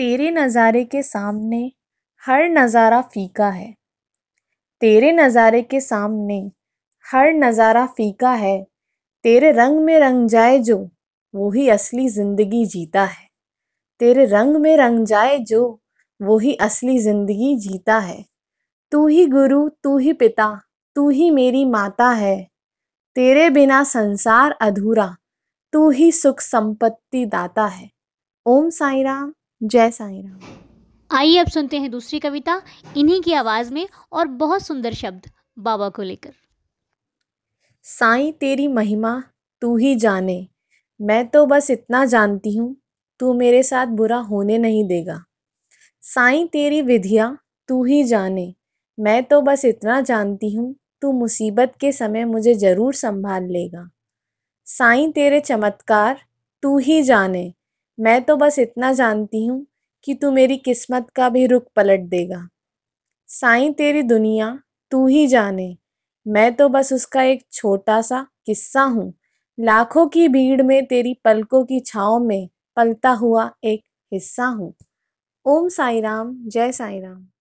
तेरे नज़ारे के सामने हर नज़ारा फ़ीका है तेरे नज़ारे के सामने हर नज़ारा फ़ीका है तेरे रंग में रंग जाए जो वो ही असली ज़िंदगी जीता है तेरे रंग में रंग जाए जो वो ही असली ज़िंदगी जीता है तू ही गुरु तू ही पिता तू ही मेरी माता है तेरे बिना संसार अधूरा तू ही सुख संपत्ति दाता है ओम साई राम जय साई राम आइए अब सुनते हैं दूसरी कविता इन्हीं की आवाज में और बहुत सुंदर शब्द बाबा को लेकर साई तेरी महिमा तू ही जाने मैं तो बस इतना जानती हूँ तू मेरे साथ बुरा होने नहीं देगा साई तेरी विधिया तू ही जाने मैं तो बस इतना जानती हूँ तू मुसीबत के समय मुझे ज़रूर संभाल लेगा साई तेरे चमत्कार तू ही जाने मैं तो बस इतना जानती हूँ कि तू मेरी किस्मत का भी रुख पलट देगा साईं तेरी दुनिया तू ही जाने मैं तो बस उसका एक छोटा सा किस्सा हूँ लाखों की भीड़ में तेरी पलकों की छाँव में पलता हुआ एक हिस्सा हूँ ओम साई राम जय साई राम